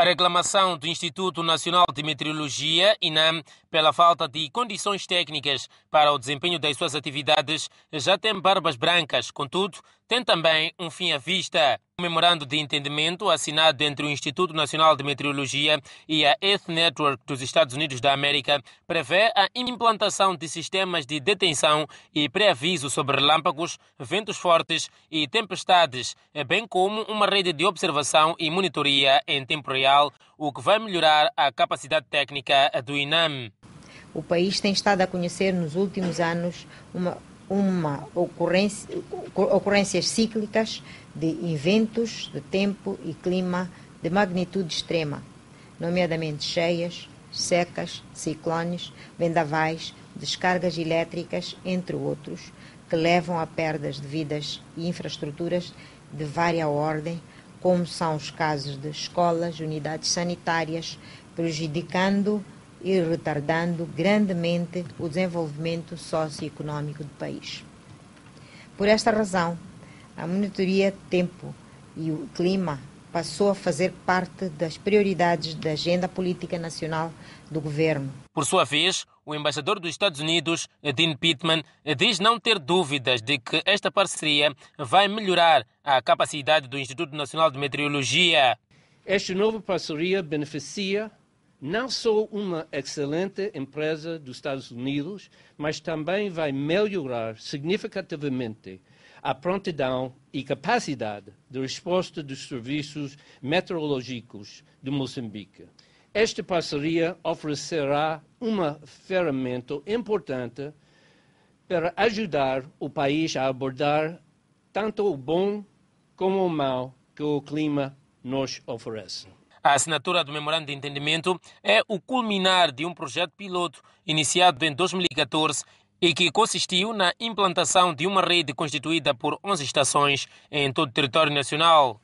A reclamação do Instituto Nacional de Meteorologia, INAM, pela falta de condições técnicas para o desempenho das suas atividades já tem barbas brancas. Contudo, tem também um fim à vista. O memorando de entendimento assinado entre o Instituto Nacional de Meteorologia e a Earth Network dos Estados Unidos da América prevê a implantação de sistemas de detenção e pré-aviso sobre relâmpagos, ventos fortes e tempestades, bem como uma rede de observação e monitoria em tempo real, o que vai melhorar a capacidade técnica do INAM. O país tem estado a conhecer nos últimos anos uma uma ocorrência, ocorrências cíclicas de eventos de tempo e clima de magnitude extrema, nomeadamente cheias, secas, ciclones, vendavais, descargas elétricas, entre outros, que levam a perdas de vidas e infraestruturas de vária ordem, como são os casos de escolas, unidades sanitárias, prejudicando e retardando grandemente o desenvolvimento socioeconómico do país. Por esta razão, a monitoria tempo e o clima passou a fazer parte das prioridades da agenda política nacional do governo. Por sua vez, o embaixador dos Estados Unidos, Dean Pittman, diz não ter dúvidas de que esta parceria vai melhorar a capacidade do Instituto Nacional de Meteorologia. Esta nova parceria beneficia não só uma excelente empresa dos Estados Unidos, mas também vai melhorar significativamente a prontidão e capacidade de resposta dos serviços meteorológicos de Moçambique. Esta parceria oferecerá uma ferramenta importante para ajudar o país a abordar tanto o bom como o mau que o clima nos oferece. A assinatura do Memorando de Entendimento é o culminar de um projeto piloto iniciado em 2014 e que consistiu na implantação de uma rede constituída por 11 estações em todo o território nacional.